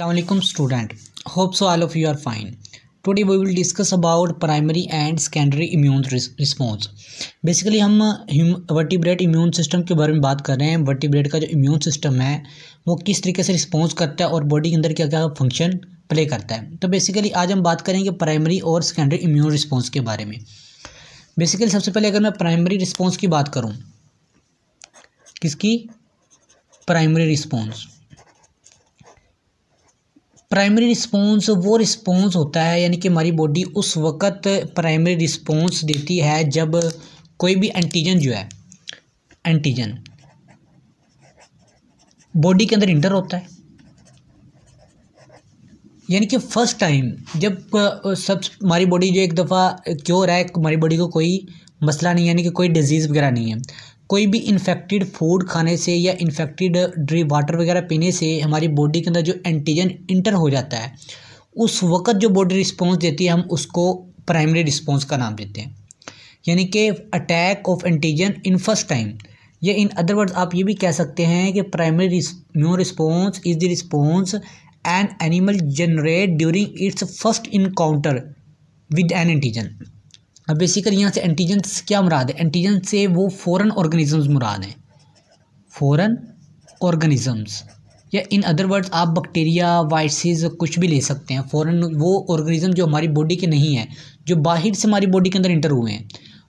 अल्लाम student hopes all of you are fine today today we will discuss about primary and secondary immune response basically हम vertebrate immune system के बारे में बात कर रहे हैं वर्टिब्रेट का जो इम्यून सिस्टम है वो किस तरीके से रिस्पॉन्स करता है और बॉडी के अंदर क्या क्या फंक्शन प्ले करता है तो बेसिकली आज हम बात करेंगे प्राइमरी और सेकेंडरी इम्यून रिस्पॉन्स के बारे में बेसिकली सबसे पहले अगर मैं प्राइमरी रिस्पॉन्स की बात करूँ किसकी प्राइमरी रिस्पॉन्स प्राइमरी रिस्पॉन्स वो रिस्पॉन्स होता है यानी कि हमारी बॉडी उस वक़्त प्राइमरी रिस्पॉन्स देती है जब कोई भी एंटीजन जो है एंटीजन बॉडी के अंदर इंटर होता है यानी कि फ़र्स्ट टाइम जब सब हमारी बॉडी जो एक दफ़ा क्योर है हमारी बॉडी को कोई मसला नहीं यानी कि कोई डिजीज़ वगैरह नहीं है कोई भी इन्फेक्टेड फूड खाने से या इन्फेक्टेड ड्री वाटर वगैरह पीने से हमारी बॉडी के अंदर जो एंटीजन इंटर हो जाता है उस वक़्त जो बॉडी रिस्पॉन्स देती है हम उसको प्राइमरी रिस्पॉन्स का नाम देते हैं यानी कि attack of antigen in first time या इन अदर वर्ड्स आप ये भी कह सकते हैं कि primary immune response is the response an animal generate during its first encounter with an antigen अब बेसिकली यहाँ से एंटीजन क्या मुराद है एंटीजन से वो फ़ॉरन ऑर्गेनिज़म्स मुराद हैं फ़ौरन ऑर्गेनिज़म्स या इन अदर वर्ड्स आप बैक्टीरिया वायरसेस कुछ भी ले सकते हैं फ़ौरन वो ऑर्गेनिज़म जो हमारी बॉडी के नहीं हैं जो बाहर से हमारी बॉडी के अंदर इंटर हुए हैं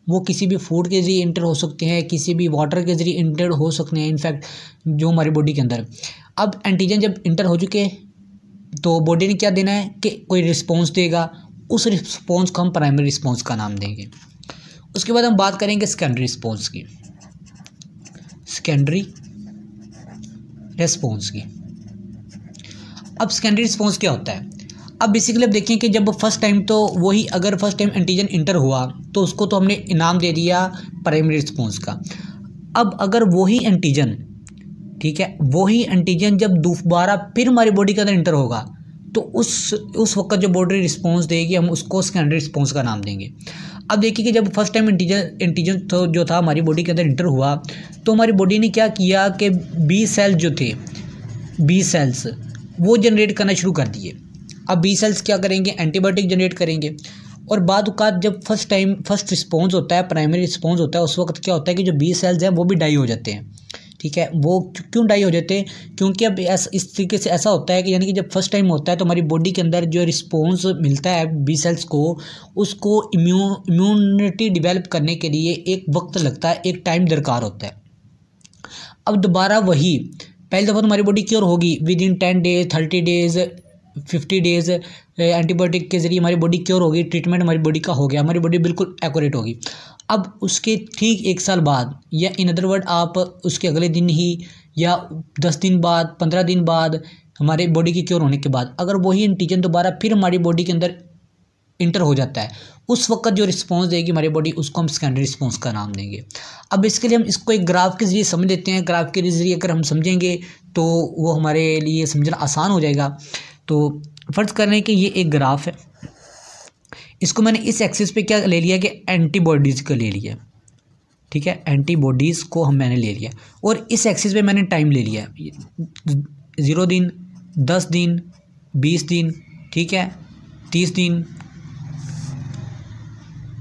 वो किसी भी फूड के ज़रिए इंटर हो सकते हैं किसी भी वाटर के ज़रिए इंटर हो सकते हैं इनफैक्ट जो हमारी बॉडी के अंदर अब एंटीजन जब इंटर हो चुके तो बॉडी ने क्या देना है कि कोई रिस्पॉन्स देगा उस रिस्पॉन्स को हम प्राइमरी रिस्पॉन्स का नाम देंगे उसके बाद हम बात करेंगे सेकेंडरी रिस्पॉन्स की सेकेंडरी रिस्पॉन्स की अब सेकेंडरी रिस्पॉन्स क्या होता है अब बेसिकली अब देखें कि जब फर्स्ट टाइम तो वही अगर फर्स्ट टाइम एंटीजन इंटर हुआ तो उसको तो हमने इनाम दे दिया प्राइमरी रिस्पॉन्स का अब अगर वही एंटीजन ठीक है वही एंटीजन जब दोबारा फिर हमारी बॉडी के अंदर इंटर होगा तो उस उस वक्त जो बॉडी रिस्पॉन्स देगी हम उसको सेकेंडरी रिस्पॉन्स का नाम देंगे अब देखिए कि जब फर्स्ट टाइम एंटीजन इंटीजर तो जो था हमारी बॉडी के अंदर इंटर हुआ तो हमारी बॉडी ने क्या किया कि बी सेल्स जो थे बी सेल्स वो जनरेट करना शुरू कर दिए अब बी सेल्स क्या करेंगे एंटीबायोटिक जनरेट करेंगे और बाद जब फर्स्ट टाइम फर्स्ट रिस्पॉन्स होता है प्राइमरी रिस्पॉन्स होता है उस वक्त क्या होता है कि जो बी सेल्स हैं वो भी डाई हो जाते हैं ठीक है वो क्यों डाई हो जाते हैं क्योंकि अब इस तरीके से ऐसा होता है कि यानी कि जब फर्स्ट टाइम होता है तो हमारी बॉडी के अंदर जो रिस्पॉन्स मिलता है बी सेल्स को उसको इम्यूनिटी डिवेलप करने के लिए एक वक्त लगता है एक टाइम दरकार होता है अब दोबारा वही पहली दफ़ा तो हमारी बॉडी क्योर होगी within ten days thirty days fifty days antibiotic के ज़रिए हमारी बॉडी क्योर होगी ट्रीटमेंट हमारी बॉडी का हो गया हमारी बॉडी बिल्कुल एक्यूरेट होगी अब उसके ठीक एक साल बाद या इन अदर वर्ड आप उसके अगले दिन ही या दस दिन बाद पंद्रह दिन बाद हमारे बॉडी की क्योर होने के बाद अगर वही एंटीजन दोबारा फिर हमारी बॉडी के अंदर इंटर हो जाता है उस वक्त जो रिस्पांस देगी हमारी बॉडी उसको हम सेकेंडरी रिस्पांस का नाम देंगे अब इसके लिए हम इसको एक ग्राफ के ज़रिए समझ लेते हैं ग्राफ के ज़रिए अगर हम समझेंगे तो वो हमारे लिए समझना आसान हो जाएगा तो फ़र्ज़ कर रहे हैं कि ये एक ग्राफ है इसको मैंने इस एक्सिस पे क्या ले लिया कि एंटीबॉडीज़ का ले लिया ठीक है एंटीबॉडीज़ को हम मैंने ले लिया और इस एक्सिस पे मैंने टाइम ले लिया ज़ीरो दिन दस दिन बीस दिन ठीक है तीस दिन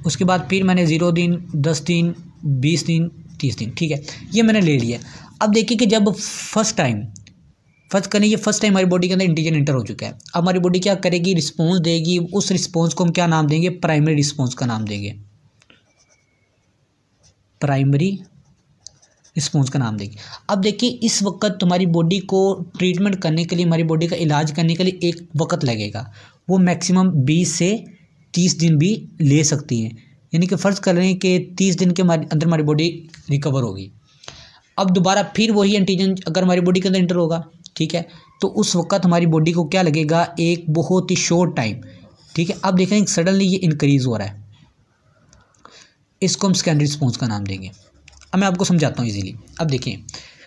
उसके बाद फिर मैंने ज़ीरो दिन दस दिन बीस दिन तीस दिन ठीक है ये मैंने ले लिया अब देखिए कि जब फर्स्ट टाइम फर्स्ट करें ये फर्स्ट टाइम हमारी बॉडी के अंदर इंटीजन इंटर हो चुका है अब हमारी बॉडी क्या करेगी रिस्पॉन्स देगी उस रिस्पॉन्स को हम क्या नाम देंगे प्राइमरी रिस्पॉन्स का नाम देंगे प्राइमरी रिस्पॉन्स का नाम देंगे अब देखिए इस वक्त तुम्हारी बॉडी को ट्रीटमेंट करने के लिए हमारी बॉडी का इलाज करने के लिए एक वक्त लगेगा वो मैक्सिमम बीस से तीस दिन भी ले सकती हैं यानी कि फ़र्ज़ कर रहे हैं कि तीस दिन के अंदर हमारी बॉडी रिकवर होगी अब दोबारा फिर वही एंटीजन अगर हमारी बॉडी के अंदर इंटर होगा ठीक है तो उस वक्त हमारी बॉडी को क्या लगेगा एक बहुत ही शॉर्ट टाइम ठीक है अब देखें सडनली ये इंक्रीज़ हो रहा है इसको हम सेकेंडरी रिस्पॉन्स का नाम देंगे अब मैं आपको समझाता हूँ इजीली अब देखिए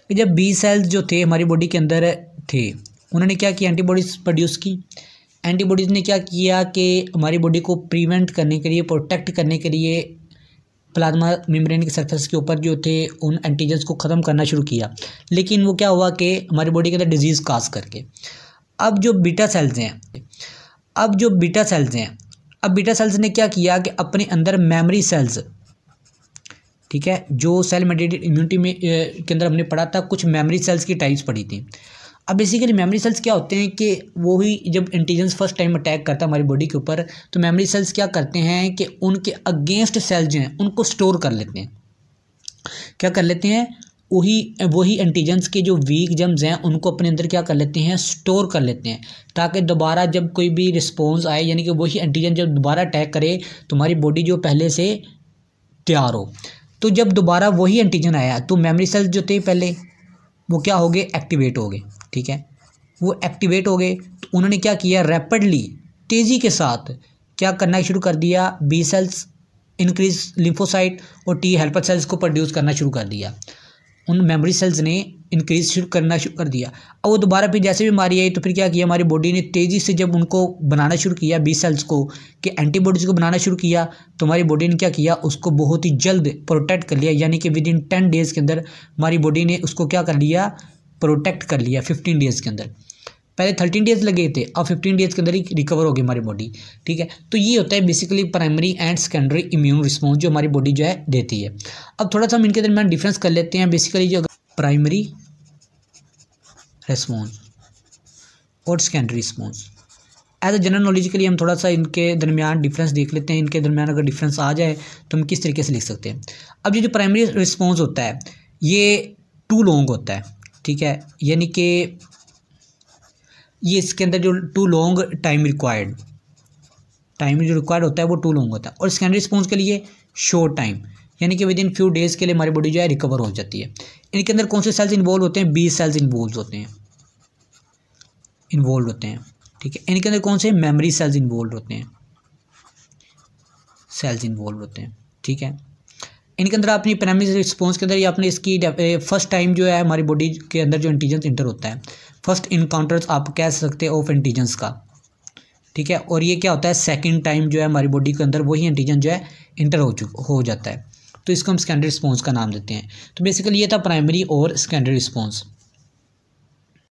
कि जब बी सेल्स जो थे हमारी बॉडी के अंदर थे उन्होंने क्या किया एंटीबॉडीज़ प्रोड्यूस की एंटीबॉडीज़ ने क्या किया कि हमारी बॉडी को प्रिवेंट करने के लिए प्रोटेक्ट करने के लिए प्लाज्मा मेम्ब्रेन के सरफेस के ऊपर जो थे उन एंटीजन्स को ख़त्म करना शुरू किया लेकिन वो क्या हुआ कि हमारी बॉडी के अंदर डिजीज़ काज करके अब जो बीटा सेल्स हैं अब जो बीटा सेल्स हैं अब बीटा सेल्स ने क्या किया कि अपने अंदर मेमोरी सेल्स ठीक है जो सेल मेडिटेड इम्यूनिटी में के अंदर हमने पढ़ा था कुछ मेमोरी सेल्स की टाइप्स पढ़ी थी अब बेसिकली मेमोरी सेल्स क्या होते हैं कि वो ही जब इंटेलिजेंस फर्स्ट टाइम अटैक करता है हमारी बॉडी के ऊपर तो मेमोरी सेल्स क्या करते हैं कि उनके अगेंस्ट सेल्स जो हैं उनको स्टोर कर लेते हैं क्या कर लेते हैं वही वही एंटीजेंस के जो वीक जम्स हैं उनको अपने अंदर क्या कर लेते हैं स्टोर कर लेते हैं ताकि दोबारा जब कोई भी रिस्पॉन्स आए यानी कि वही एंटीजन जब दोबारा अटैक करे तुम्हारी तो बॉडी जो पहले से तैयार हो तो जब दोबारा वही एंटीजन आया तो मेमोरी सेल्स जो थे पहले वो क्या हो गए एक्टिवेट हो गए ठीक है वो एक्टिवेट हो गए तो उन्होंने क्या किया रैपिडली तेज़ी के साथ क्या करना शुरू कर दिया बी सेल्स इंक्रीज लिम्फोसाइट और टी हेल्पर सेल्स को प्रोड्यूस करना शुरू कर दिया उन मेमोरी सेल्स ने इंक्रीज शुरू करना शुरू कर दिया अब वो दोबारा फिर जैसे बीमारी आई तो फिर क्या किया हमारी बॉडी ने तेज़ी से जब उनको बनाना शुरू किया बी सेल्स को कि एंटीबॉडीज़ को बनाना शुरू किया तो हमारी बॉडी ने क्या किया उसको बहुत ही जल्द प्रोटेक्ट कर लिया यानी कि विद इन टेन डेज़ के अंदर हमारी बॉडी ने उसको क्या कर लिया प्रोटेक्ट कर लिया फिफ्टीन डेज़ के अंदर पहले थर्टीन डेज लगे थे अब फिफ्टीन डेज के अंदर ही रिकवर हो गई हमारी बॉडी ठीक है तो ये होता है basically primary and secondary immune response जो हमारी बॉडी जो है देती है अब थोड़ा सा हम इनके दरमियान डिफरेंस कर लेते हैं बेसिकली जो प्राइमरी रिस्पॉन्स और secondary response as a general knowledge के लिए हम थोड़ा सा इनके दरमियान डिफरेंस देख लेते हैं इनके दरमियान अगर डिफरेंस आ जाए तो हम किस तरीके से लिख सकते हैं अब ये जो प्राइमरी रिस्पॉन्स होता है ये टू लॉन्ग होता है ठीक है यानी कि ये इसके अंदर जो too long time required time जो रिक्वायर्ड होता है वो टू लॉन्ग होता है और स्कैंड रिस्पॉन्स के लिए शॉर्ट टाइम यानी कि विद इन फ्यू डेज़ के लिए हमारी बॉडी जो है रिकवर हो जाती है इनके अंदर कौन से सेल्स इन्वॉल्व होते हैं बीस सेल्स इन्वॉल्व होते हैं इन्वॉल्व होते हैं ठीक है इनके अंदर कौन से मेमोरी सेल्स इन्वॉल्व होते हैं सेल्स इन्वॉल्व होते हैं ठीक है इनके अंदर आपने प्राइमरी रिस्पॉन्स के अंदर या आपने इसकी फर्स्ट टाइम जो है हमारी बॉडी के अंदर जो इंटीजेंस इंटर होता है फर्स्ट इनकाउंटर्स आप कह सकते हैं ऑफ एंटीजन्स का ठीक है और ये क्या होता है सेकेंड टाइम जो है हमारी बॉडी के अंदर वही एंटीजन जो है इंटर हो चुक हो जाता है तो इसको हम सेकेंडरी रिस्पॉन्स का नाम देते हैं तो बेसिकली ये था प्राइमरी और सेकेंडरी रिस्पॉन्स